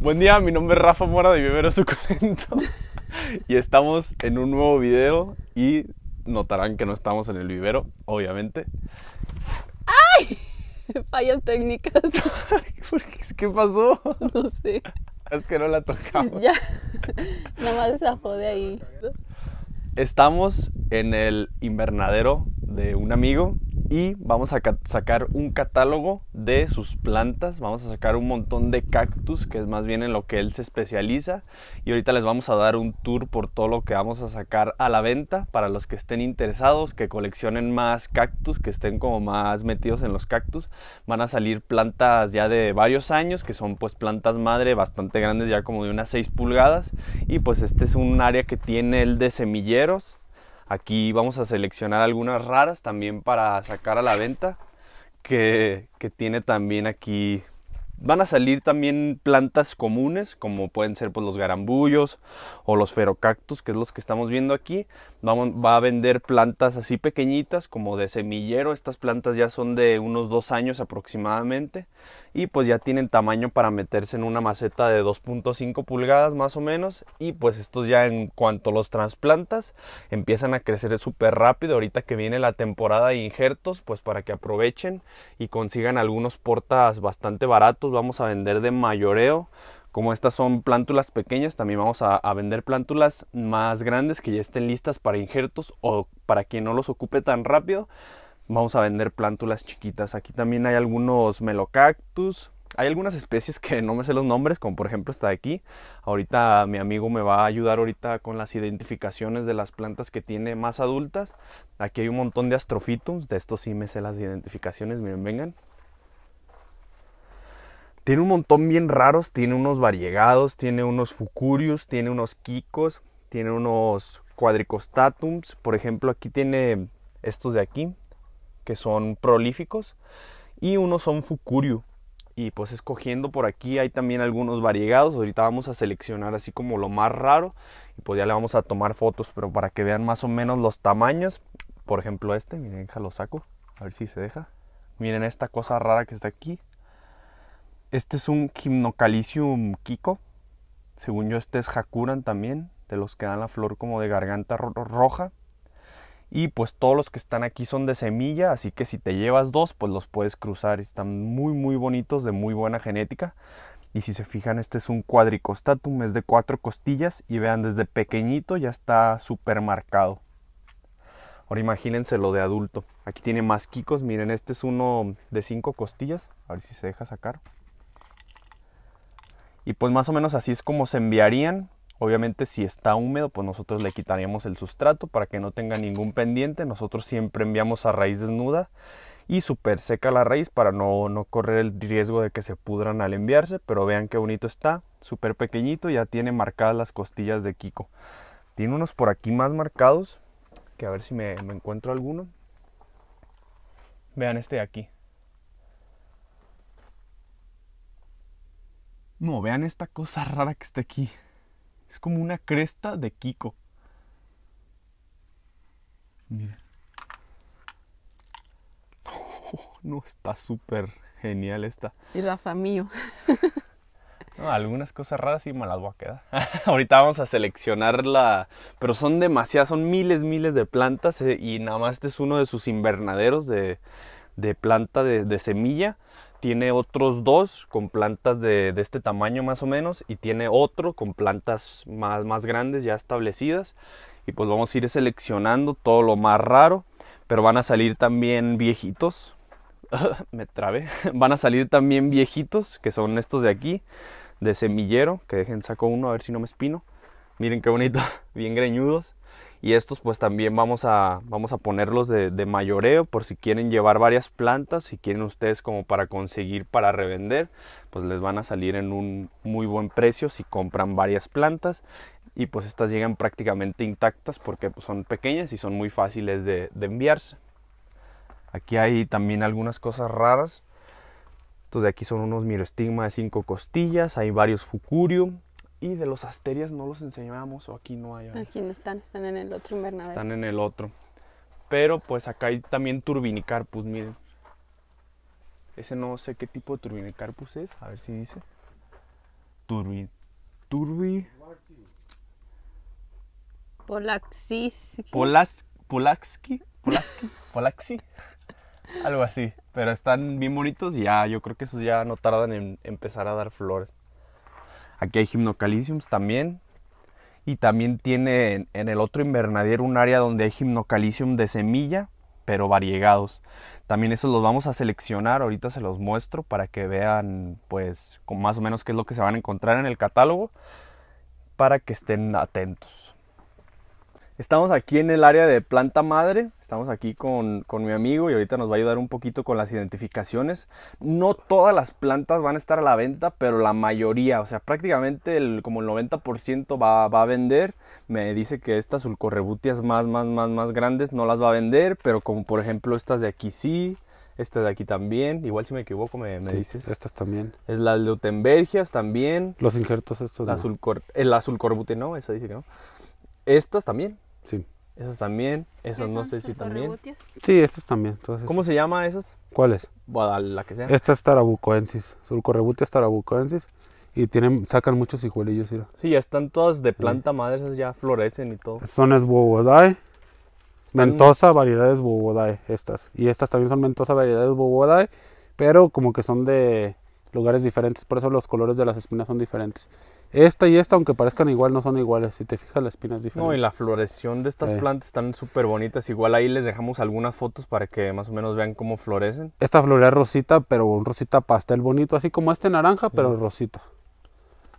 Buen día, mi nombre es Rafa Mora de Vivero Suculento y estamos en un nuevo video y notarán que no estamos en el vivero, obviamente. ¡Ay! Fallas técnicas. qué? pasó? No sé. Es que no la tocamos. Ya, nada más de ahí. Estamos en el invernadero de un amigo y vamos a sacar un catálogo de sus plantas. Vamos a sacar un montón de cactus, que es más bien en lo que él se especializa. Y ahorita les vamos a dar un tour por todo lo que vamos a sacar a la venta para los que estén interesados, que coleccionen más cactus, que estén como más metidos en los cactus. Van a salir plantas ya de varios años, que son pues plantas madre bastante grandes, ya como de unas 6 pulgadas. Y pues este es un área que tiene el de semilleros Aquí vamos a seleccionar algunas raras también para sacar a la venta. Que, tiene también aquí Van a salir también plantas comunes, como pueden ser pues, los garambullos o los ferocactus, que es los que estamos viendo aquí. Vamos, va a vender plantas así pequeñitas, como de semillero. Estas plantas ya son de unos dos años aproximadamente. Y pues ya tienen tamaño para meterse en una maceta de 2.5 pulgadas más o menos. Y pues estos ya en cuanto los trasplantas, empiezan a crecer súper rápido. Ahorita que viene la temporada de injertos, pues para que aprovechen y consigan algunos portas bastante baratos vamos a vender de mayoreo. Como estas son plántulas pequeñas, también vamos a, vender plántulas más grandes que ya estén listas para injertos o para quien no los ocupe tan rápido. Vamos a vender plántulas chiquitas. Aquí también hay algunos melocactus. Hay algunas especies que no me sé los nombres, como por ejemplo esta de aquí. Ahorita mi amigo me va a ayudar ahorita con las identificaciones de las plantas que tiene más adultas. Aquí hay un montón de astrofitums, de estos sí me sé las identificaciones, miren, vengan. Tiene un montón bien raros, tiene unos variegados, tiene unos fucurios, tiene unos Kikos, tiene unos Cuadricostatums. Por ejemplo, aquí tiene estos de aquí, que son prolíficos, y unos son fucurio. Y pues escogiendo por aquí hay también algunos variegados. Ahorita vamos a seleccionar así como lo más raro. Y pues ya le vamos a tomar fotos, pero para que vean más o menos los tamaños. Por ejemplo este, miren, déjalo saco. A ver si se deja. Miren esta cosa rara que está aquí. Este es un Gymnocalycium Kiko. Según yo, este es Hakuran también, de los que dan la flor como de garganta roja. Y pues todos los que están aquí son de semilla, así que si te llevas dos, pues los puedes cruzar. Están muy, muy bonitos, de muy buena genética. Y si se fijan, este es un cuadricostatum, es de cuatro costillas. Y vean, desde pequeñito ya está súper marcado. Ahora imagínense lo de adulto. Aquí tiene más kikos. Miren, este es uno de cinco costillas. A ver si se deja sacar. Y pues más o menos así es como se enviarían. Obviamente si está húmedo, pues nosotros le quitaríamos el sustrato para que no tenga ningún pendiente. Nosotros siempre enviamos a raíz desnuda y súper seca la raíz para no, no, correr el riesgo de que se pudran al enviarse. Pero vean qué bonito está, súper pequeñito, ya tiene marcadas las costillas de Kiko. Tiene unos por aquí más marcados, que a ver si me, me encuentro alguno. Vean este de aquí. No, vean esta cosa rara que está aquí. Es como una cresta de Kiko. Miren. no, está súper genial esta. Y Rafa mío. No, algunas cosas raras y me las voy a quedar. Ahorita vamos a seleccionar la... Pero son demasiadas, son miles, miles de plantas. Eh, y nada más este es uno de sus invernaderos de, planta de semilla tiene otros dos con plantas de, este tamaño más o menos y tiene otro con plantas más, más grandes ya establecidas y pues vamos a ir seleccionando todo lo más raro pero van a salir también viejitos me trabe van a salir también viejitos que son estos de aquí de semillero que dejen saco uno a ver si no me espino miren qué bonito bien greñudos y estos pues también vamos a, vamos a ponerlos de, mayoreo por si quieren llevar varias plantas, si quieren ustedes como para conseguir para revender, pues les van a salir en un muy buen precio si compran varias plantas y pues estas llegan prácticamente intactas porque pues, son pequeñas y son muy fáciles de, enviarse. Aquí hay también algunas cosas raras. Estos de aquí son unos miroestigma de 5 costillas, hay varios fucurium, y de los asterias no los enseñábamos, o aquí no hay. Aquí no están, están en el otro invernadero. Están en el otro. Pero pues acá hay también turbinicarpus, miren. Ese no sé qué tipo de turbinicarpus es, a ver si dice. turbi Turbi. Polaxis. Polas, Polaxki. Polaxki. Polaxi. Algo así. Pero están bien bonitos y ya, yo creo que esos ya no tardan en empezar a dar flores. Aquí hay gimnocaliciums también. Y también tiene en, el otro invernadero un área donde hay gimnocalicium de semilla, pero variegados. También esos los vamos a seleccionar, ahorita se los muestro para que vean pues con más o menos qué es lo que se van a encontrar en el catálogo para que estén atentos. Estamos aquí en el área de planta madre, estamos aquí con, con, mi amigo y ahorita nos va a ayudar un poquito con las identificaciones. No todas las plantas van a estar a la venta, pero la mayoría, o sea, prácticamente el, como el 90% va, va, a vender. Me dice que estas sulcorrebutias más, más, más, más grandes no las va a vender, pero como por ejemplo estas de aquí sí, Estas de aquí también, igual si me equivoco me, me dices. Estas también. Es las leutembergias también. Los injertos estos. La, el eh, azulcorbute, no, esa dice que no. Estas también. Sí. Esas también, esas no sé si también. Sí, estas también. ¿Cómo se llama esas? ¿Cuáles? la que sea. Esta es tarabucoensis, sulcorrebutia tarabucoensis. Y tienen, sacan muchos hijuelillos, Sí, ya están todas de planta madre, esas ya florecen y todo. Son es bobodai. mentosa, variedades bobodae, estas. Y estas también son mentosa, variedades bobodae, pero como que son de lugares diferentes, por eso los colores de las espinas son diferentes. Esta y esta, aunque parezcan igual, no son iguales. Si te fijas, las espinas es diferente. No, y la floración de estas plantas están súper bonitas. Igual ahí les dejamos algunas fotos para que más o menos vean cómo florecen. Esta es rosita, pero un rosita pastel bonito, así como este naranja, pero rosita.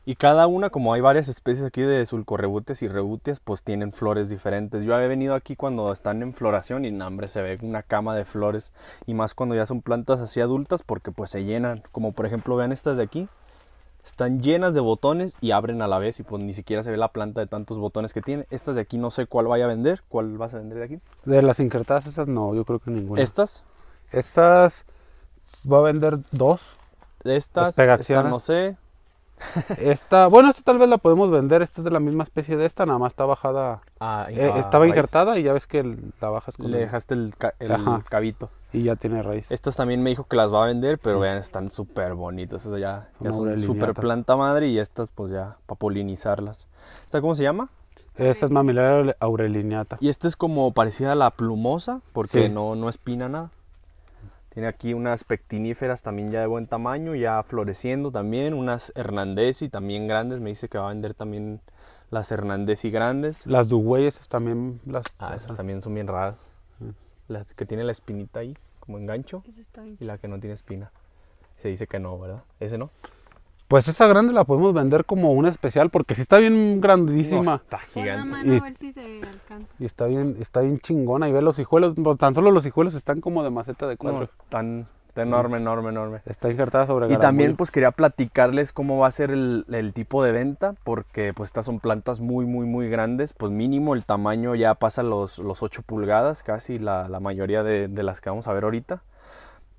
Y cada una, como hay varias especies aquí de sulcorrebutes y rebutias, pues tienen flores diferentes. Yo había venido aquí cuando están en floración y, hambre, se ve una cama de flores. Y más cuando ya son plantas así adultas porque pues se llenan. Como por ejemplo, vean estas de aquí. Están llenas de botones y abren a la vez y pues ni siquiera se ve la planta de tantos botones que tiene. Estas de aquí no sé cuál vaya a vender. ¿Cuál vas a vender de aquí? De las injertadas esas no, yo creo que ninguna. ¿Estas? Estas va a vender dos. Estas, no sé. Esta, bueno, esta tal vez la podemos vender. Esta es de la misma especie de esta, nada más está bajada. Ah, eh, estaba ah, injertada y ya ves que la bajas con. Le dejaste el, el cabito y ya tiene raíz. Estas también me dijo que las va a vender, pero vean, están súper bonitas. ya, son súper planta madre y estas pues ya para polinizarlas. ¿Esta cómo se llama? Esta es mamilaria aureliniata Y esta es como parecida a la plumosa, porque no, no espina nada. Tiene aquí unas pectiníferas también ya de buen tamaño, ya floreciendo también, unas hernandesi también grandes, me dice que va a vender también las hernandesi grandes. Las dugüeyes también las... Ah, esas también son bien raras. La que tiene la espinita ahí, como engancho. Y la que no tiene espina. Se dice que no, ¿verdad? Ese no. Pues esa grande la podemos vender como una especial porque sí está bien grandísima. está gigante. Y está bien, está bien chingona. Y ve los hijuelos. Tan solo los hijuelos están como de maceta de cuatro No, están enorme, enorme, enorme. Está injertada sobre Y también pues quería platicarles cómo va a ser el, tipo de venta, porque pues estas son plantas muy, muy, muy grandes. Pues mínimo el tamaño ya pasa los, los 8 pulgadas, casi la, mayoría de, las que vamos a ver ahorita.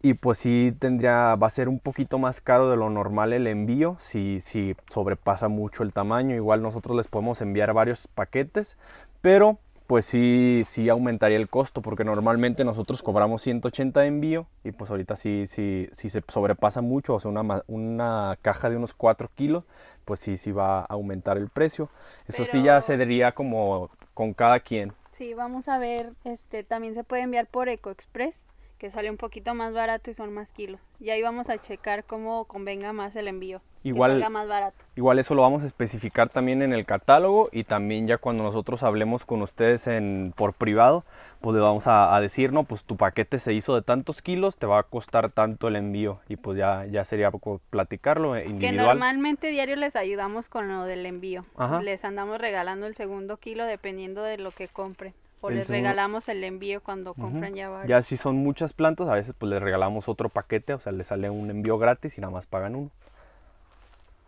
Y pues sí tendría, va a ser un poquito más caro de lo normal el envío, si, si sobrepasa mucho el tamaño. Igual nosotros les podemos enviar varios paquetes, pero pues sí, sí aumentaría el costo, porque normalmente nosotros cobramos 180 de envío y pues ahorita sí, sí, sí se sobrepasa mucho, o sea, una, una caja de unos 4 kilos, pues sí, sí va a aumentar el precio. Eso sí ya se diría como con cada quien. Sí, vamos a ver, este también se puede enviar por EcoExpress que sale un poquito más barato y son más kilos. Y ahí vamos a checar cómo convenga más el envío. Igual, más barato. igual eso lo vamos a especificar también en el catálogo y también ya cuando nosotros hablemos con ustedes en, por privado, pues le vamos a, decir, no, pues tu paquete se hizo de tantos kilos, te va a costar tanto el envío y pues ya, ya sería platicarlo eh, individual. Que normalmente diario les ayudamos con lo del envío. Les andamos regalando el segundo kilo dependiendo de lo que compren. O les regalamos el envío cuando compran ya varios. Ya si son muchas plantas, a veces pues les regalamos otro paquete, o sea, les sale un envío gratis y nada más pagan uno.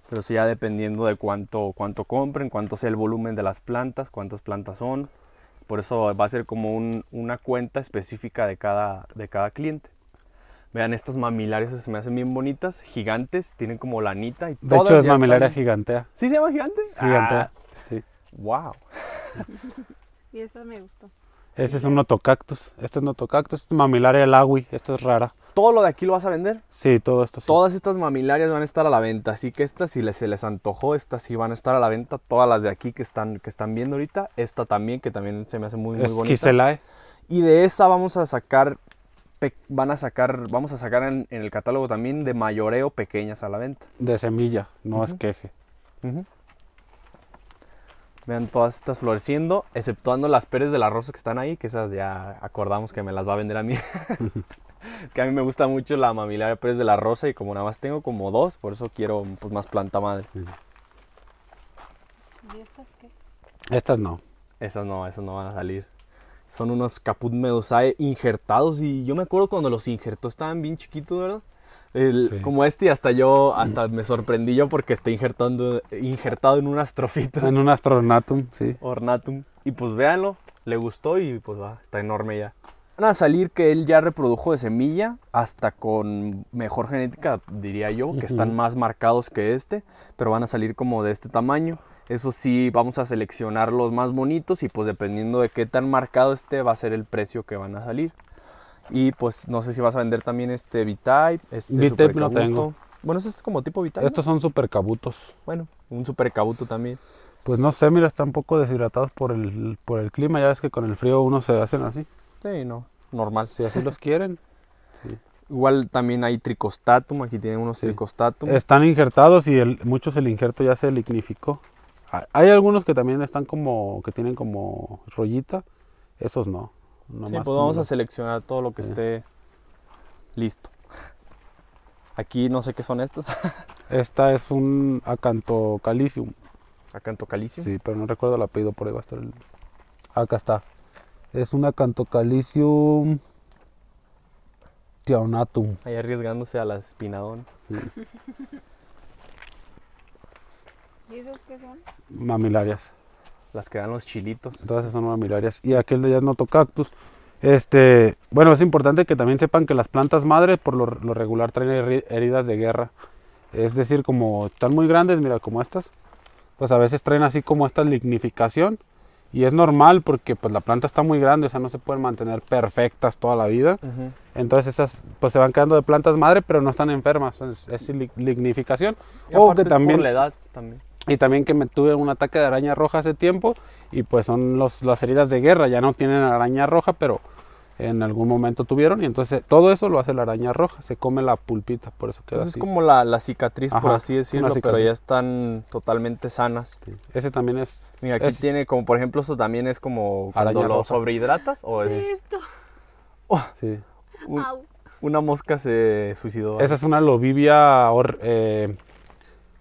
Pero si ya dependiendo de cuánto, cuánto compren, cuánto sea el volumen de las plantas, cuántas plantas son. Por eso va a ser como una cuenta específica de cada, de cada cliente. Vean, estas mamilarias se me hacen bien bonitas, gigantes, tienen como lanita y De hecho es mamilaria gigantea. ¿Sí se llama gigante? Gigantea, ah. sí. ¡Wow! Y esa me gustó. Ese es un notocactus. Este es notocactus, este es mamilaria del agui, esta es rara. ¿Todo lo de aquí lo vas a vender? Sí, todo esto sí. Todas estas mamilarias van a estar a la venta, así que estas si se les antojó, estas sí van a estar a la venta. Todas las de aquí que están, que están viendo ahorita, esta también, que también se me hace muy, muy es bonita. Y de esa vamos a sacar, van a sacar, vamos a sacar en, el catálogo también de mayoreo pequeñas a la venta. De semilla, no es queje. Vean todas estas floreciendo, exceptuando las peres de la rosa que están ahí, que esas ya acordamos que me las va a vender a mí. es que a mí me gusta mucho la mamilaria peres de la rosa y como nada más tengo como dos, por eso quiero pues, más planta madre. ¿Y estas qué? Estas no. Esas no, esas no van a salir. Son unos caput medusae injertados y yo me acuerdo cuando los injertó estaban bien chiquitos, ¿verdad? Como este, y hasta yo, hasta me sorprendí yo porque está injertando, injertado en un astrofito. En un astronatum, sí. Ornatum. Y pues véanlo, le gustó y pues va, está enorme ya. Van a salir que él ya reprodujo de semilla, hasta con mejor genética, diría yo, que están más marcados que este, pero van a salir como de este tamaño. Eso sí, vamos a seleccionar los más bonitos y pues dependiendo de qué tan marcado esté va a ser el precio que van a salir. Y pues no sé si vas a vender también este V-Type. Este, V-Type no tengo. Bueno, es como tipo V-Type. Estos son super cabutos. Bueno, un super cabuto también. Pues no sé, mira, están un poco deshidratados por el, por el clima. Ya ves que con el frío uno se hacen así. Sí, no, normal. Si así los quieren. Sí. Igual también hay tricostatum, aquí tienen unos tricostatum. Están injertados y el, muchos el injerto ya se lignificó. Hay algunos que también están como, que tienen como rollita, esos no sí, pues vamos a seleccionar todo lo que esté listo. Aquí no sé qué son estas. Esta es un Acantocalicium. ¿Acantocalicium? Sí, pero no recuerdo el apellido, por ahí va ah, Acá está. Es un Acantocalicium Tionatum. Ahí arriesgándose a la espinadón. ¿Y esas qué son? Mamilarias las que dan los chilitos. Todas esas son mamilarias. Y aquel de ellas cactus Este, bueno, es importante que también sepan que las plantas madre por lo, regular traen heridas de guerra. Es decir, como están muy grandes, mira, como estas, pues a veces traen así como esta lignificación. Y es normal porque pues la planta está muy grande, o sea, no se pueden mantener perfectas toda la vida. Entonces esas pues se van quedando de plantas madre, pero no están enfermas. Es, lignificación. o que también... Por la edad también y también que me tuve un ataque de araña roja hace tiempo y pues son las heridas de guerra, ya no tienen araña roja, pero en algún momento tuvieron y entonces todo eso lo hace la araña roja, se come la pulpita, por eso queda pues así. Es como la, cicatriz, por así decirlo, pero ya están totalmente sanas. Ese también es... Mira, aquí tiene como, por ejemplo, eso también es como cuando lo sobrehidratas o es... Esto. Oh. sí. una mosca se suicidó. Esa es una lobivia... Eh,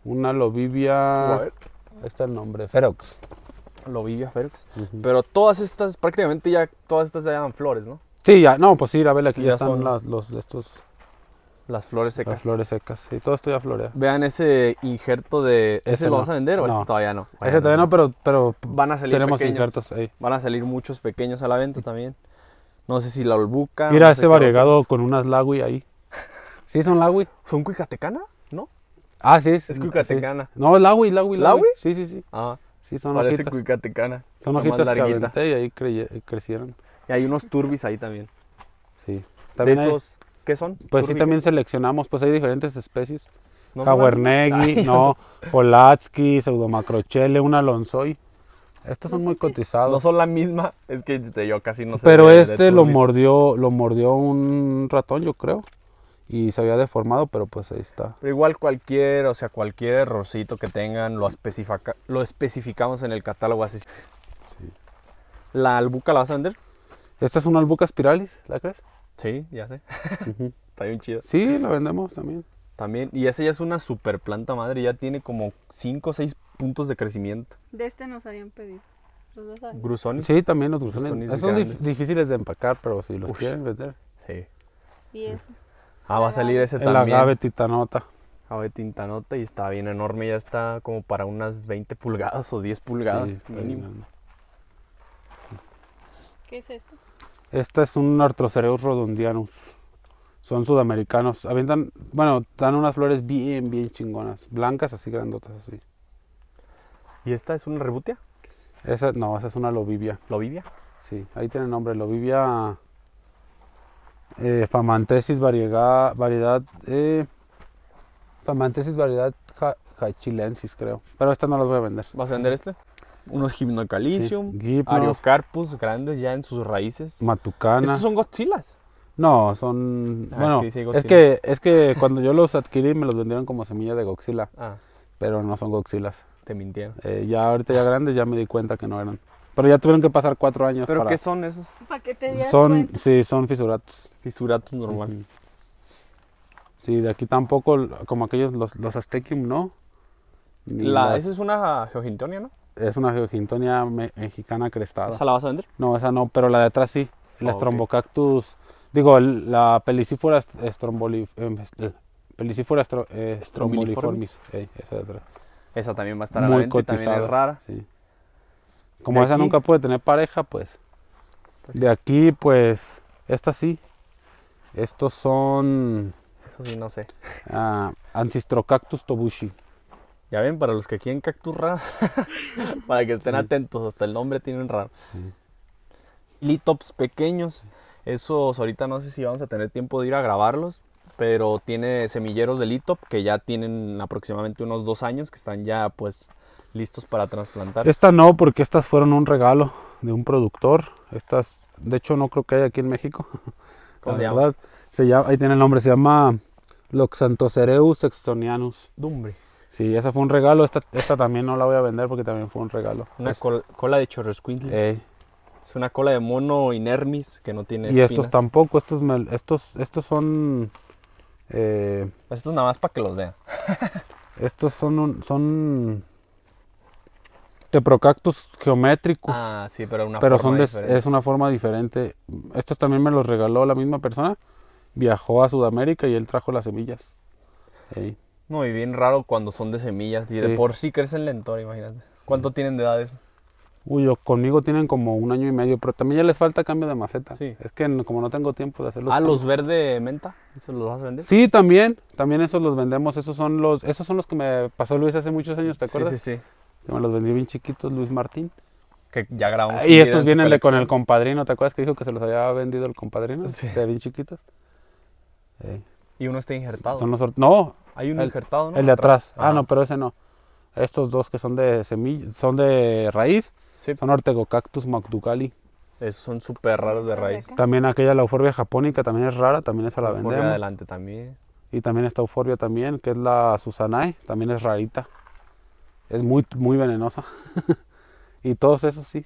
una lobivia. está el nombre, Ferox. Lobivia Ferox. Pero todas estas, prácticamente ya todas estas ya dan flores, ¿no? Sí, ya, no, pues sí, a ver, aquí ya, están son... las, los, estos. Las flores secas. Las flores secas, sí, todo esto ya florea. Vean ese injerto de. ¿Ese, lo vas a vender o este todavía no? ese todavía no, pero, pero van a salir tenemos injertos ahí. Van a salir muchos pequeños a la venta también. No sé si la olbuca. Mira ese variegado con unas lagui ahí. ¿Sí son lagui? ¿Son cuicatecana? Ah, sí. Es, es cuicatecana. Sí. No, lawi, lawi, Sí, sí, sí. Ah. Sí, son Parece cuicatecana. Son ojitos hojitas que aventé y ahí eh, crecieron. Y hay unos turbis ahí también. Sí. También esos qué son? Pues sí, también seleccionamos, pues hay diferentes especies. No no, Polatsky, Pseudomacrochele, un Alonsoy. Estos son muy cotizados. No son la misma, es que yo casi no sé. Pero este lo mordió, lo mordió un ratón, yo creo y se había deformado, pero pues ahí está. Pero igual cualquier, o sea, cualquier errorcito que tengan, lo, especifica, lo especificamos en el catálogo así. Sí. ¿La albuca la vas a vender? Esta es una albuca spiralis, ¿la crees? Sí, ya sé. está bien chido Sí, la vendemos también. También, y esa ya es una super planta madre, ya tiene como cinco o seis puntos de crecimiento. De este nos habían pedido. ¿Grusones? Sí, también los grusones. son difíciles de empacar, pero si los quieren vender. Sí. ¿Y Ah, va a salir ese también. El agave titanota. Ave titanota y está bien enorme, ya está como para unas 20 pulgadas o 10 pulgadas ¿Qué es esto? Este es un Artrocereus rodondianus. Son sudamericanos. Avientan, bueno, dan unas flores bien, bien chingonas. Blancas, así grandotas, así. ¿Y esta es una rebutia? Esa, no, esa es una lobivia. ¿Lobivia? Sí, ahí tiene el nombre, lobivia eh, Famantesis variega, variedad eh, Famantesis variedad Hachilensis, creo pero esta no las voy a vender ¿vas a vender este? unos Gymnocalycium Ariocarpus grandes ya en sus raíces Matucanas ¿estos son goxilas. No, son. Ah, bueno, es que, es que, cuando yo los adquirí me los vendieron como semilla de Goxila. Ah. Pero no son Goxilas. Te mintieron. Eh, ya ahorita ya grandes ya me di cuenta que no eran. Pero ya tuvieron que pasar cuatro años. ¿Pero qué son esos? Para qué te son, Sí, son fisuratos. Fisuratos normal. Sí, de aquí tampoco, como aquellos, los, los ¿no? Esa es una geogintonia, ¿no? Es una geogintonia mexicana crestada. ¿Esa la vas a vender? No, esa no, pero la de atrás sí. La Strombocactus. digo, la pelicífora estromboli, em, eh, pelicífora eh, esa Esa también va a estar a la venta, es rara. Sí. Como esa nunca puede tener pareja, pues, pues, de aquí, pues, esta sí. Estos son... Eso sí, no sé. Uh, ah, Ancistrocactus tobushi. Ya ven, para los que quieren cactus raros, para que estén atentos, hasta el nombre tienen raro. Litops pequeños, esos ahorita no sé si vamos a tener tiempo de ir a grabarlos, pero tiene semilleros de litop que ya tienen aproximadamente unos dos años, que están ya pues listos para trasplantar? Esta no, porque estas fueron un regalo de un productor. Estas, de hecho, no creo que hay aquí en México. ¿Cómo se llama? se Ahí tiene el nombre, se llama Loxantocereus extonianus. Dumbre. Sí, esa fue un regalo. Esta, esta también no la voy a vender porque también fue un regalo. Una cola de chorroscuintle. Es una cola de mono inermis que no tiene Y estos tampoco, estos, estos, estos son... Eh, estos nada más para que los vean. estos son, son Teprocactus geométricos. Ah, sí, pero son es una forma diferente. Estos también me los regaló la misma persona. Viajó a Sudamérica y él trajo las semillas. No, y bien raro cuando son de semillas. Y de por sí crecen lento, imagínate. ¿Cuánto tienen de edad eso? Uy, yo, conmigo tienen como un año y medio, pero también ya les falta cambio de maceta. Sí. Es que como no tengo tiempo de hacerlos. Ah, los verde menta, ¿esos los vas a vender? Sí, también, también esos los vendemos, esos son los, esos son los que me pasó Luis hace muchos años, ¿te acuerdas? sí, sí. Yo me los vendí bien chiquitos, Luis Martín. Que ya grabamos. Y estos vienen de con el compadrino, ¿te acuerdas que dijo que se los había vendido el compadrino? Sí. De bien chiquitos. Y uno está injertado. Son no. Hay uno injertado, El de atrás. Ah, no, pero ese no. Estos dos que son de semilla, son de raíz, sí. son Ortegocactus macducali. Esos son súper raros de raíz. También aquella la euforbia japónica también es rara, también esa la, la vendemos. adelante también. Y también esta euforbia también, que es la Susanae, también es rarita es muy, muy venenosa. y todos esos sí.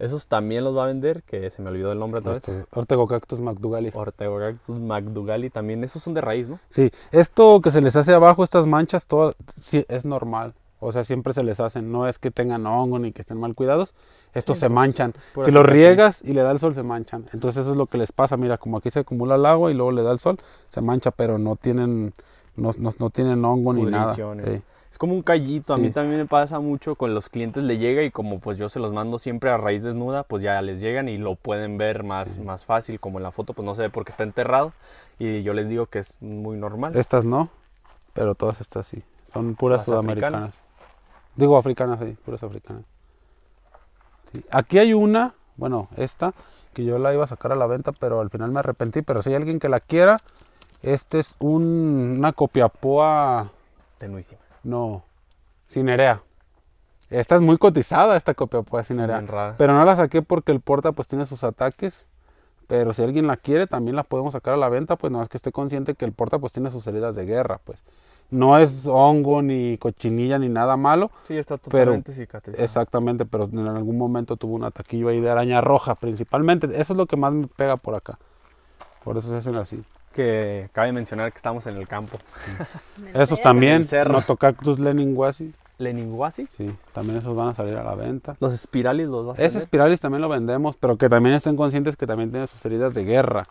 ¿Esos también los va a vender? Que se me olvidó el nombre otra vez. Ortegocactus Ortego Cactus McDougalli. también. Esos son de raíz, ¿no? Sí. Esto que se les hace abajo, estas manchas, todo es normal. O sea, siempre se les hacen. No es que tengan hongo ni que estén mal cuidados. Estos se manchan. Si los riegas y le da el sol, se manchan. Entonces eso es lo que les pasa. Mira, como aquí se acumula el agua y luego le da el sol, se mancha, pero no tienen no, tienen hongo ni nada. Eh. Es como un callito, a mí también me pasa mucho con los clientes, le llega y como pues yo se los mando siempre a raíz desnuda, pues ya les llegan y lo pueden ver más, más fácil, como en la foto, pues no se ve porque está enterrado y yo les digo que es muy normal. Estas no, pero todas estas sí, son puras sudamericanas. Digo africanas, sí, puras africanas. Aquí hay una, bueno, esta, que yo la iba a sacar a la venta, pero al final me arrepentí, pero si hay alguien que la quiera, esta es una copiapoa. Tenuísima. No, cinerea. Esta es muy cotizada, esta copiapoa cinerea. pero no la saqué porque el porta pues tiene sus ataques. Pero si alguien la quiere, también la podemos sacar a la venta, pues nada más que esté consciente que el porta pues tiene sus heridas de guerra, pues. No es hongo ni cochinilla ni nada malo. Sí, está totalmente cicatrizada. Exactamente, pero en algún momento tuvo un ataquillo ahí de araña roja principalmente. Eso es lo que más me pega por acá. Por eso se hacen así que cabe mencionar que estamos en el campo. esos también, Notocactus leninguasi. ¿Leninguasi? Sí, también esos van a salir a la venta. ¿Los espirales los vas a Esos también lo vendemos, pero que también estén conscientes que también tiene sus heridas de guerra.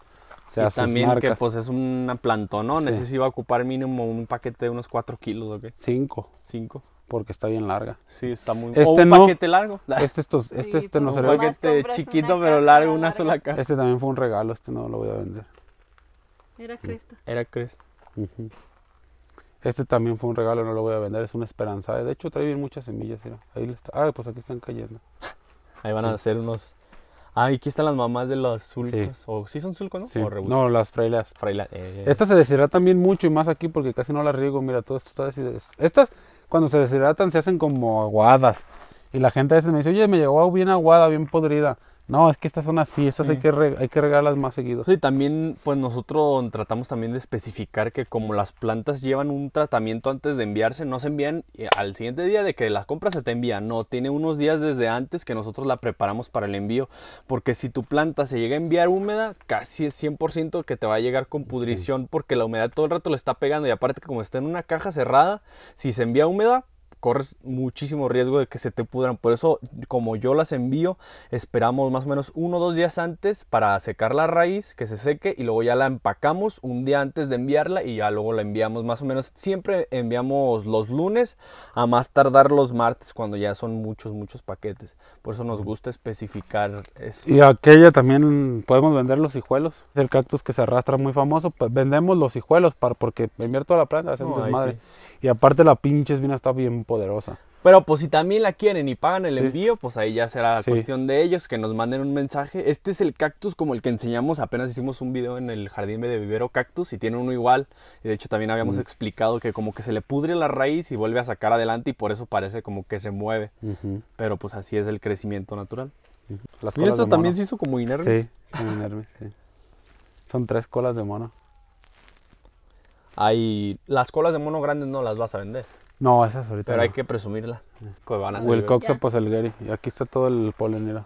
O sea, también que pues es una plantón, no sí ocupar mínimo un paquete de unos 4 kilos, ¿o qué? 5. 5 porque está bien larga. Sí, está muy Este o un paquete largo. Este, este, este, no este, este Un paquete chiquito pero largo, una sola caja. Este también fue un regalo, este no lo voy a vender. Era cresta. Era cresta. Este también fue un regalo, no lo voy a vender, es una esperanza. De hecho, trae bien muchas semillas, Ahí está. Ah, pues aquí están cayendo. Ahí van a hacer unos. Ah, aquí están las mamás de los sulcos. Sí. ¿O sí son sulcos, no? no, las fraileas eh. Estas se deshidratan bien mucho y más aquí porque casi no las riego. Mira, todo esto está deshidratado. Estas, cuando se deshidratan, se hacen como aguadas. Y la gente a veces me dice, oye, me llegó bien aguada, bien podrida. No, es que estas son así, estas hay, que hay que regarlas más seguido. Sí, también, pues nosotros tratamos también de especificar que como las plantas llevan un tratamiento antes de enviarse, no se envían eh, al siguiente día de que las compras se te envían, no, tiene unos días desde antes que nosotros la preparamos para el envío, porque si tu planta se llega a enviar húmeda, casi es 100% que te va a llegar con pudrición, porque la humedad todo el rato le está pegando y aparte como está en una caja cerrada, si se envía húmeda, corres muchísimo riesgo de que se te pudran. Por eso, como yo las envío, esperamos más o menos uno o dos días antes para secar la raíz, que se seque y luego ya la empacamos un día antes de enviarla y ya luego la enviamos más o menos. Siempre enviamos los lunes a más tardar los martes cuando ya son muchos, muchos paquetes. Por eso nos gusta especificar eso. Y aquella también podemos vender los hijuelos. El cactus que se arrastra muy famoso, pues vendemos los hijuelos para, porque enviar toda la planta, hacen desmadre. Y aparte la pinche bien está bien poderosa. Pero pues si también la quieren y pagan el envío, pues ahí ya será cuestión de ellos que nos manden un mensaje. Este es el cactus como el que enseñamos, apenas hicimos un video en el jardín de vivero cactus y tiene uno igual. Y de hecho también habíamos mm. explicado que como que se le pudre la raíz y vuelve a sacar adelante y por eso parece como que se mueve. Pero pues así es el crecimiento natural. y esto también se hizo como inerme. Son tres colas de mono. Hay las colas de mono grandes no las vas a vender. No, esas ahorita. Pero hay que presumirlas. Van a Y aquí está todo el polenero.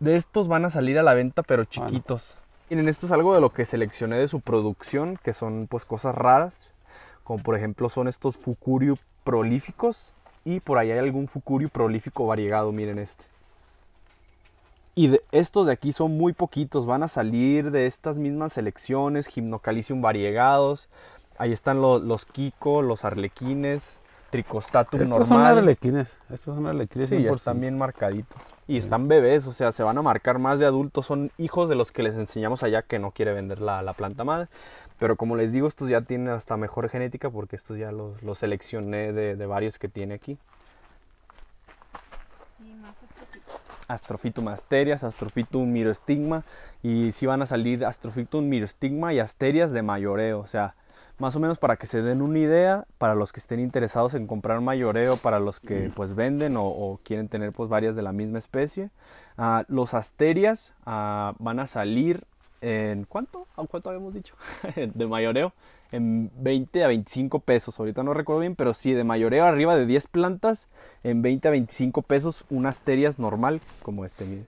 De estos van a salir a la venta, pero ah, chiquitos. Miren, esto es algo de lo que seleccioné de su producción, que son pues cosas raras. Como por ejemplo son estos Fucuriu prolíficos. Y por ahí hay algún Fucurio prolífico variegado. Miren este. Y de estos de aquí son muy poquitos, van a salir de estas mismas selecciones, Gimnocalicium variegados, Ahí están los, los Kiko, los Arlequines, Tricostatum estos Son arlequines, estos son arlequines. Sí, ya están bien marcaditos. Y están bebés, o sea, se van a marcar más de adultos. Son hijos de los que les enseñamos allá que no quiere vender la, planta madre. Pero como les digo, estos ya tienen hasta mejor genética porque estos ya los, seleccioné de, varios que tiene aquí. Y más Astrofitum asterias, astrofitum mirostigma. Y si sí van a salir astrofitum mirostigma y asterias de mayoreo, o sea más o menos para que se den una idea, para los que estén interesados en comprar mayoreo, para los que pues venden o, quieren tener pues varias de la misma especie. Ah, los asterias ah, van a salir en ¿cuánto? ¿A cuánto habíamos dicho? de mayoreo en 20 a 25 pesos. Ahorita no recuerdo bien, pero sí, de mayoreo arriba de 10 plantas en 20 a 25 pesos un asterias normal como este, mide.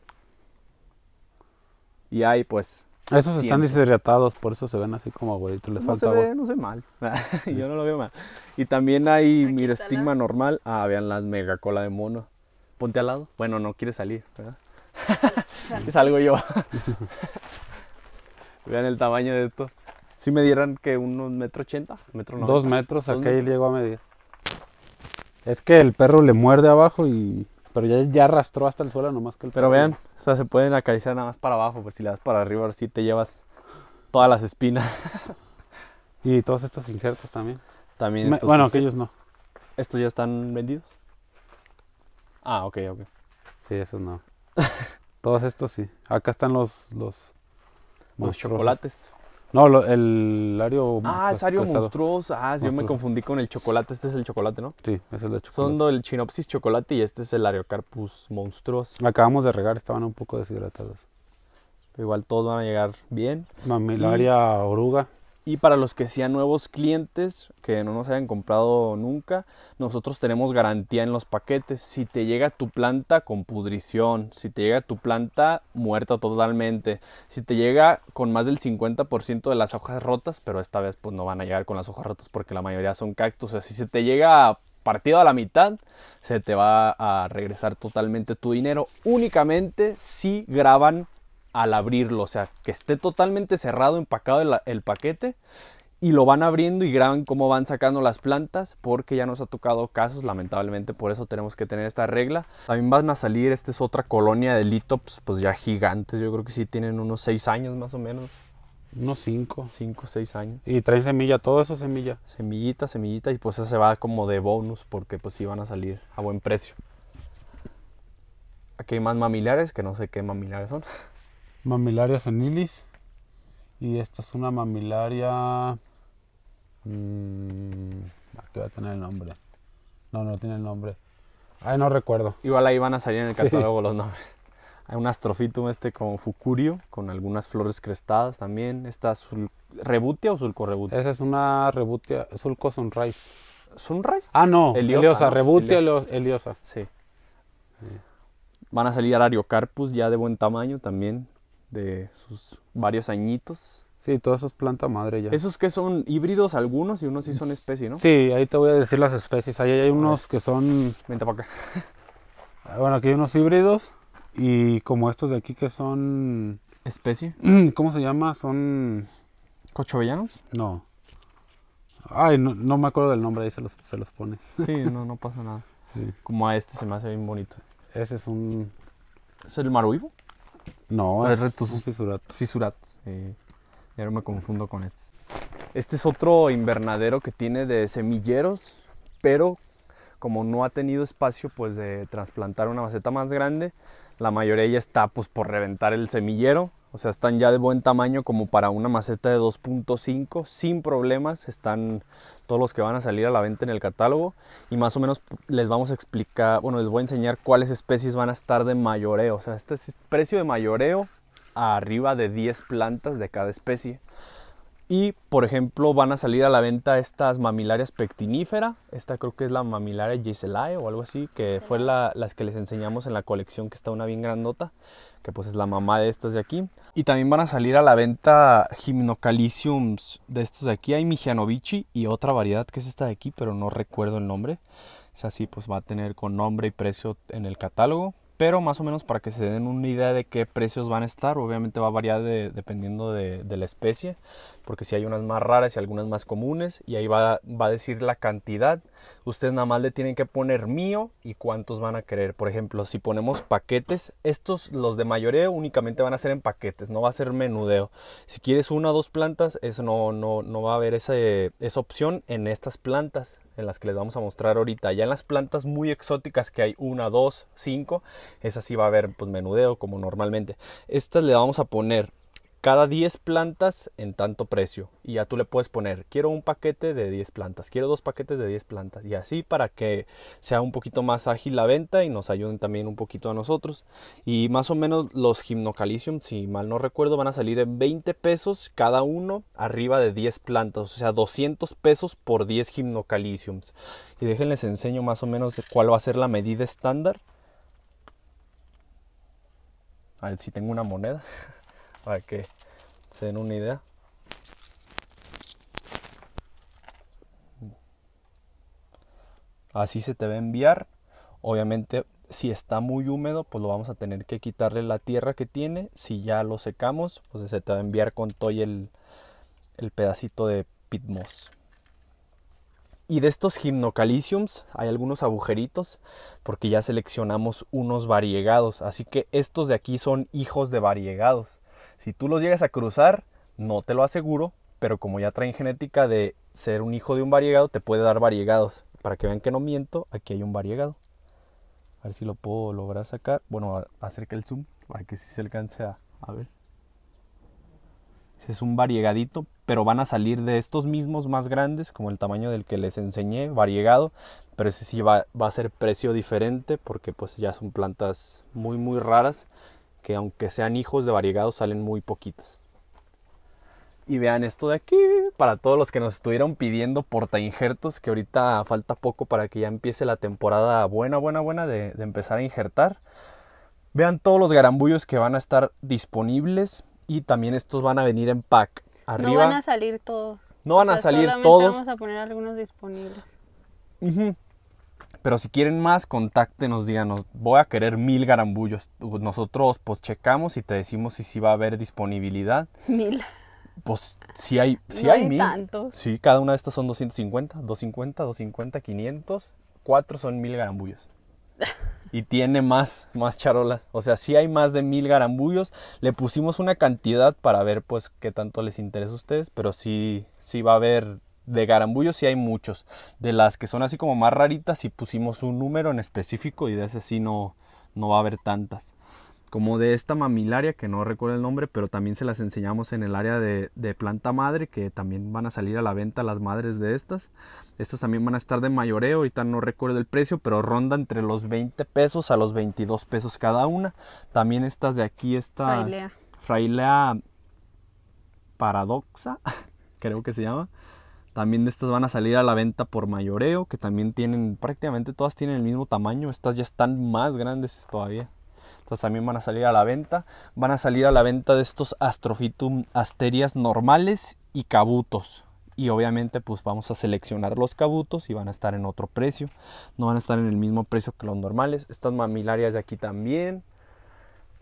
Y ahí pues esos están deshidratados, por eso se ven así como abuelitos, les no falta se No sé mal, ah, yo no lo veo mal. Y también hay, mi estigma normal. Ah, vean las mega cola de mono. Ponte al lado. Bueno, no quiere salir, ¿verdad? es algo yo. vean el tamaño de esto. Si me dieran que unos metro ochenta, metro Dos metros, acá él llegó a medir. Es que el perro le muerde abajo y... Pero ya, ya arrastró hasta el suelo nomás que el perro. Pero vean, se pueden acariciar nada más para abajo, pues si le das para arriba, si te llevas todas las espinas. y todos estos injertos también. También. bueno, bueno, aquellos no. ¿Estos ya están vendidos? Ah, ok, ok. Sí, esos no. todos estos sí. Acá están los, los, los chocolates. No, el Ario. Ah, es Ario monstruoso. Ah, yo me confundí con el chocolate. Este es el chocolate, ¿no? Sí, ese es el chocolate. Son el Chinopsis chocolate y este es el carpus monstruoso. Acabamos de regar, estaban un poco deshidratados. igual todos van a llegar bien. Mamilaria oruga. Y para los que sean nuevos clientes, que no nos hayan comprado nunca, nosotros tenemos garantía en los paquetes. Si te llega tu planta con pudrición, si te llega tu planta muerta totalmente, si te llega con más del 50% de las hojas rotas, pero esta vez pues no van a llegar con las hojas rotas porque la mayoría son cactus. O sea, si se te llega partido a la mitad, se te va a regresar totalmente tu dinero únicamente si graban al abrirlo, o sea, que esté totalmente cerrado, empacado el, paquete y lo van abriendo y graban cómo van sacando las plantas porque ya nos ha tocado casos, lamentablemente por eso tenemos que tener esta regla. También van a salir, esta es otra colonia de litops, pues ya gigantes, yo creo que sí tienen unos 6 años más o menos. Unos 5. 5, 6 años. ¿Y trae semilla? ¿Todo eso semilla? Semillita, semillita y pues eso se va como de bonus porque pues sí van a salir a buen precio. Aquí hay más mamilares, que no sé qué mamilares son. Mamilaria senilis. Y esta es una mamilaria. Mmm, aquí ah, va a tener el nombre. No, no tiene el nombre. Ay, no recuerdo. Igual ahí van a salir en el catálogo los nombres. Hay un astrofitum este como Fucurio, con algunas flores crestadas también. ¿Esta es rebutia o Rebutia? Esa es una rebutia, sulco sunrise. ¿Sunrise? Ah, no, Eliosa, rebutia Eliosa. Sí. Van a salir ariocarpus ya de buen tamaño también, de sus varios añitos. Sí, todas esas planta madre ya. Esos que son híbridos algunos y unos sí son especie, ¿no? Sí, ahí te voy a decir las especies. Ahí hay unos que son... Vente para acá. Ah, bueno, aquí hay unos híbridos y como estos de aquí que son... ¿Especie? ¿Cómo se llama? Son... ¿Cochovellanos? No. Ay, no, no, me acuerdo del nombre, ahí se los, se los pones. Sí, no, no pasa nada. Como a este se me hace bien bonito. Ese es un... ¿Es el maruibo? No, es Retusus fisuratus. Eh, me confundo con este. Este es otro invernadero que tiene de semilleros, pero como no ha tenido espacio pues de trasplantar una maceta más grande, la mayoría está pues por reventar el semillero o sea, están ya de buen tamaño como para una maceta de 2.5 sin problemas. Están todos los que van a salir a la venta en el catálogo. Y más o menos les vamos a explicar, bueno, les voy a enseñar cuáles especies van a estar de mayoreo. O sea, este es precio de mayoreo arriba de 10 plantas de cada especie. Y por ejemplo, van a salir a la venta estas mamilarias pectinífera. Esta creo que es la mamilaria Giselae o algo así, que fue la, las que les enseñamos en la colección, que está una bien grandota que pues es la mamá de estas de aquí. Y también van a salir a la venta Gymnocaliciums de estos de aquí. Hay Mijianovici y otra variedad que es esta de aquí, pero no recuerdo el nombre. Es así, pues va a tener con nombre y precio en el catálogo pero más o menos para que se den una idea de qué precios van a estar, obviamente va a variar dependiendo de, la especie, porque si hay unas más raras y algunas más comunes, y ahí va, a decir la cantidad, ustedes nada más le tienen que poner mío y cuántos van a querer, por ejemplo, si ponemos paquetes, estos los de mayoreo únicamente van a ser en paquetes, no va a ser menudeo, si quieres una o dos plantas, eso no, no, no va a haber esa opción en estas plantas, en las que les vamos a mostrar ahorita. Ya en las plantas muy exóticas que hay una dos cinco esas sí va a haber pues menudeo como normalmente. Estas le vamos a poner cada 10 plantas en tanto precio. Y ya tú le puedes poner, quiero un paquete de 10 plantas, quiero dos paquetes de 10 plantas. Y así para que sea un poquito más ágil la venta y nos ayuden también un poquito a nosotros. Y más o menos los gimnocalicium si mal no recuerdo, van a salir en 20 pesos cada uno arriba de 10 plantas. O sea, 200 pesos por 10 gimnocaliciums. Y déjenles enseño más o menos cuál va a ser la medida estándar. A ver si tengo una moneda. para que se den una idea. Así se te va a enviar. Obviamente, si está muy húmedo, pues lo vamos a tener que quitarle la tierra que tiene. Si ya lo secamos, pues se te va a enviar con todo el, pedacito de pitmos. Y de estos gimnocaliciums hay algunos agujeritos porque ya seleccionamos unos variegados. Así que estos de aquí son hijos de variegados. Si tú los llegas a cruzar, no te lo aseguro, pero como ya traen genética de ser un hijo de un variegado, te puede dar variegados. Para que vean que no miento, aquí hay un variegado. A ver si lo puedo lograr sacar. Bueno, acerca el zoom para que sí se alcance a, ver. Ese es un variegadito, pero van a salir de estos mismos más grandes, como el tamaño del que les enseñé, variegado. Pero ese sí va, va a ser precio diferente porque pues ya son plantas muy muy raras aunque sean hijos de variegados salen muy poquitas. Y vean esto de aquí, para todos los que nos estuvieron pidiendo porta injertos que ahorita falta poco para que ya empiece la temporada buena, buena, buena de, empezar a injertar. Vean todos los garambullos que van a estar disponibles y también estos van a venir en pack. Arriba, no van a salir todos. No van a salir todos. Vamos a poner algunos disponibles. Pero si quieren más, contáctenos, díganos, voy a querer mil garambullos. Nosotros pues checamos y te decimos si, sí va a haber disponibilidad. Mil. Pues si hay, si hay, mil. Tantos. Sí, cada una de estas son 250, 250, 250, 500. Cuatro son mil garambullos. y tiene más, más charolas. O sea, si hay más de mil garambullos. Le pusimos una cantidad para ver pues qué tanto les interesa a ustedes. Pero sí, sí va a haber de garambullos sí hay muchos. De las que son así como más raritas, sí pusimos un número en específico y de ese sí no, va a haber tantas. Como de esta mamilaria, que no recuerdo el nombre, pero también se las enseñamos en el área de, planta madre, que también van a salir a la venta las madres de estas. Estas también van a estar de mayoreo, ahorita no recuerdo el precio, pero ronda entre los 20 pesos a los 22 pesos cada una. También estas de aquí, estas... Frailea. Frailea paradoxa, creo que se llama también de estas van a salir a la venta por mayoreo, que también tienen, prácticamente todas tienen el mismo tamaño. Estas ya están más grandes todavía. Estas también van a salir a la venta. Van a salir a la venta de estos Astrofitum asterias normales y cabutos. Y obviamente pues vamos a seleccionar los cabutos y van a estar en otro precio. No van a estar en el mismo precio que los normales. Estas mamilarias de aquí también.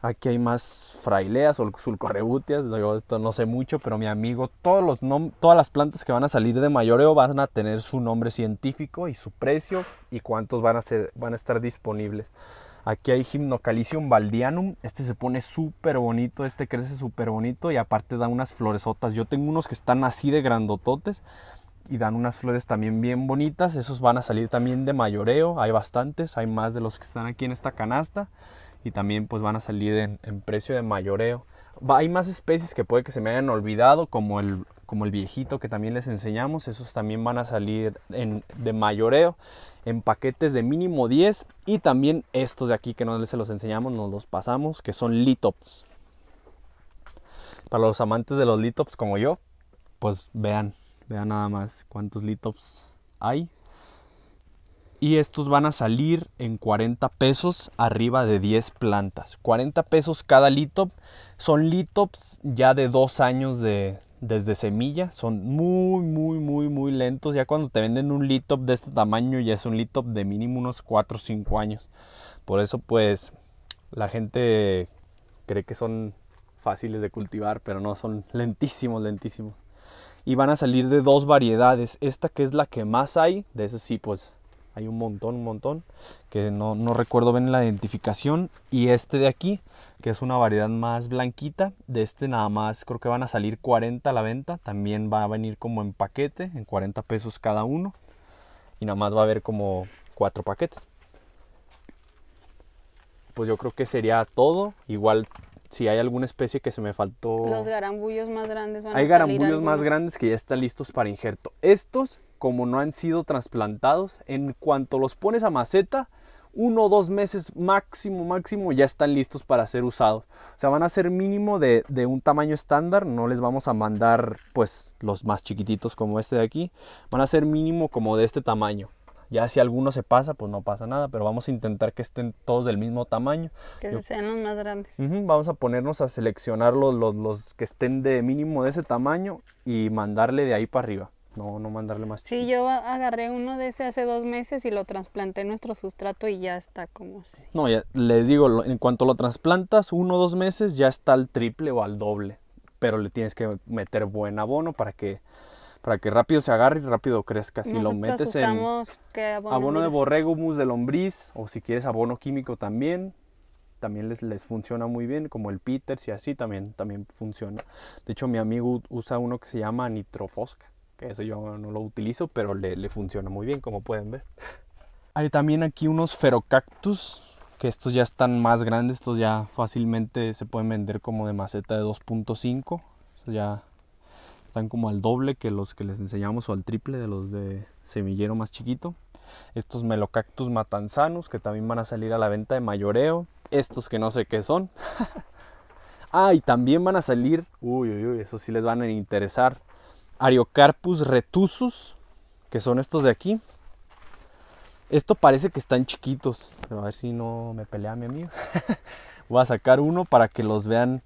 Aquí hay más fraileas o sulcorrebutias. esto no sé mucho, pero mi amigo, todos los todas las plantas que van a salir de mayoreo van a tener su nombre científico y su precio y cuántos van a, ser, van a estar disponibles. Aquí hay gimnocalicium baldianum. Este se pone súper bonito, este crece súper bonito y aparte da unas floresotas. Yo tengo unos que están así de grandototes y dan unas flores también bien bonitas. Esos van a salir también de mayoreo. Hay bastantes, hay más de los que están aquí en esta canasta y también pues van a salir en, precio de mayoreo. hay más especies que puede que se me hayan olvidado, como el, como el viejito que también les enseñamos, esos también van a salir en, de mayoreo en paquetes de mínimo 10 y también estos de aquí que no se los enseñamos, nos los pasamos, que son litops. Para los amantes de los litops como yo, pues vean, vean nada más cuántos litops hay y estos van a salir en 40 pesos arriba de 10 plantas. 40 pesos cada litop. Son litops ya de 2 años de, desde semilla. Son muy, muy, muy, muy lentos. Ya cuando te venden un litop de este tamaño ya es un litop de mínimo unos 4 o 5 años. Por eso pues la gente cree que son fáciles de cultivar, pero no, son lentísimos, lentísimos. Y van a salir de dos variedades. Esta que es la que más hay, de eso sí, pues hay un montón, un montón, que no, no recuerdo bien la identificación. Y este de aquí, que es una variedad más blanquita. De este nada más creo que van a salir 40 a la venta. También va a venir como en paquete, en 40 pesos cada uno. Y nada más va a haber como cuatro paquetes. Pues yo creo que sería todo. Igual si hay alguna especie que se me faltó. Los garambullos más grandes van Hay a garambullos más grandes que ya están listos para injerto. Estos como no han sido trasplantados, en cuanto los pones a maceta, uno o dos meses máximo, máximo, ya están listos para ser usados. O sea, van a ser mínimo de, un tamaño estándar, no les vamos a mandar pues los más chiquititos como este de aquí, van a ser mínimo como de este tamaño. Ya si alguno se pasa, pues no pasa nada, pero vamos a intentar que estén todos del mismo tamaño. Que sean los más grandes. vamos a ponernos a seleccionar los que estén de mínimo de ese tamaño y mandarle de ahí para arriba no, no mandarle más Sí, yo agarré uno de ese hace dos meses y lo trasplanté en nuestro sustrato y ya está como así No, ya les digo, en cuanto lo trasplantas, uno o dos meses ya está al triple o al doble. Pero le tienes que meter buen abono para que, para que rápido se agarre y rápido crezca. Si lo metes en abono, de borregumus de lombriz o si quieres abono químico también, también les, les, funciona muy bien, como el Peters y así también, también funciona. De hecho, mi amigo usa uno que se llama nitrofosca que eso yo no lo utilizo, pero le, funciona muy bien, como pueden ver. Hay también aquí unos ferocactus, que estos ya están más grandes, estos ya fácilmente se pueden vender como de maceta de 2.5, ya están como al doble que los que les enseñamos o al triple de los de semillero más chiquito. Estos melocactus matanzanos que también van a salir a la venta de mayoreo. Estos que no sé qué son. ah, y también van a salir, uy, uy, uy, eso sí les van a interesar. Ariocarpus retusus, que son estos de aquí. Esto parece que están chiquitos, pero a ver si no me pelea mi amigo. Voy a sacar uno para que los vean.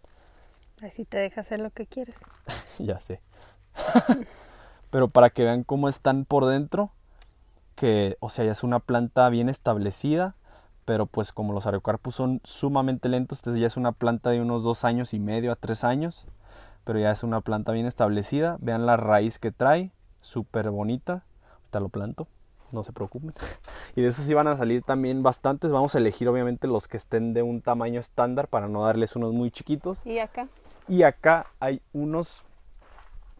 Así te deja hacer lo que quieres. ya sé. pero para que vean cómo están por dentro, que, o sea, ya es una planta bien establecida, pero pues como los ariocarpus son sumamente lentos, entonces ya es una planta de unos dos años y medio a tres años pero ya es una planta bien establecida. Vean la raíz que trae, súper bonita. Ahorita lo planto, no se preocupen. Y de esos sí van a salir también bastantes. Vamos a elegir obviamente los que estén de un tamaño estándar para no darles unos muy chiquitos. ¿Y acá? Y acá hay unos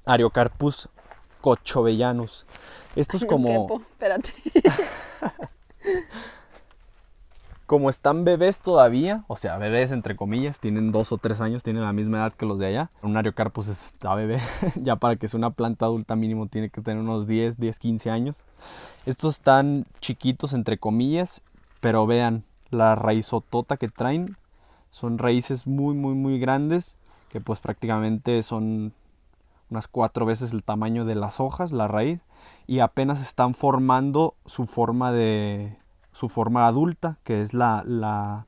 Ariocarpus cochovellanos. Estos como... espérate. como están bebés todavía, o sea, bebés entre comillas, tienen dos o tres años, tienen la misma edad que los de allá. Un Ariocarpus está bebé, ya para que sea una planta adulta mínimo tiene que tener unos 10, 10, 15 años. Estos están chiquitos entre comillas, pero vean la raíz raizotota que traen. Son raíces muy, muy, muy grandes, que pues prácticamente son unas cuatro veces el tamaño de las hojas, la raíz, y apenas están formando su forma de, su forma adulta, que es la, la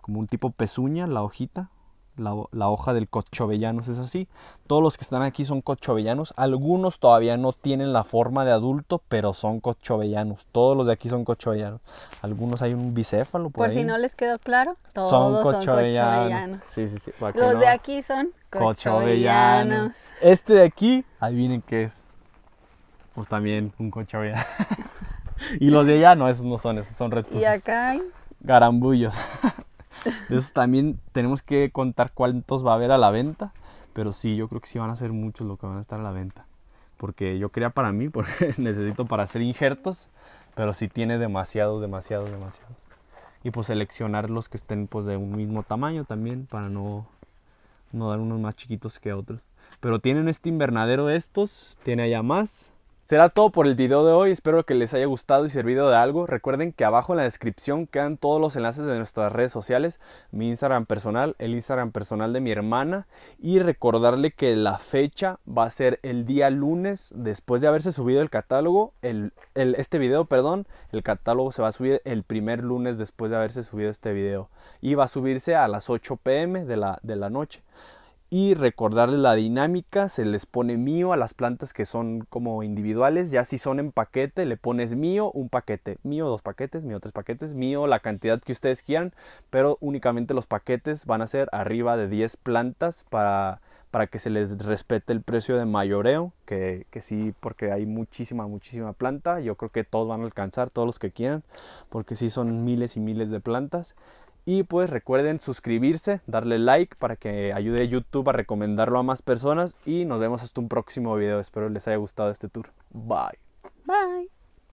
como un tipo pezuña, la hojita, la, hoja del cochovellanos es así. Todos los que están aquí son cochovellanos. Algunos todavía no tienen la forma de adulto, pero son cochovellanos. Todos los de aquí son cochovellanos. Algunos hay un bicéfalo. Por, por si no les quedó claro, todos son cochovellanos. Sí, Los de aquí son cochovellanos. Este de aquí, adivinen qué es. Pues también un cochovellano. y los de allá no, esos no son, esos son retos. ¿Y acá hay? Garambullos. de esos también tenemos que contar cuántos va a haber a la venta. Pero sí, yo creo que sí van a ser muchos los que van a estar a la venta. Porque yo quería para mí, porque necesito para hacer injertos. Pero sí tiene demasiados, demasiados, demasiados. Y pues seleccionar los que estén pues de un mismo tamaño también para no, no dar unos más chiquitos que otros. Pero tienen este invernadero estos, tiene allá más. Será todo por el video de hoy, espero que les haya gustado y servido de algo. Recuerden que abajo en la descripción quedan todos los enlaces de nuestras redes sociales, mi Instagram personal, el Instagram personal de mi hermana y recordarle que la fecha va a ser el día lunes después de haberse subido el catálogo, el, este video, perdón, el catálogo se va a subir el primer lunes después de haberse subido este video y va a subirse a las 8 pm de la, de la noche y recordarles la dinámica, se les pone mío a las plantas que son como individuales, ya si son en paquete le pones mío, un paquete, mío dos paquetes, mío tres paquetes, mío la cantidad que ustedes quieran, pero únicamente los paquetes van a ser arriba de 10 plantas para, para que se les respete el precio de mayoreo, que, que sí, porque hay muchísima, muchísima planta, yo creo que todos van a alcanzar, todos los que quieran, porque sí son miles y miles de plantas. Y pues recuerden suscribirse, darle like para que ayude YouTube a recomendarlo a más personas. Y nos vemos hasta un próximo video. Espero les haya gustado este tour. Bye. Bye.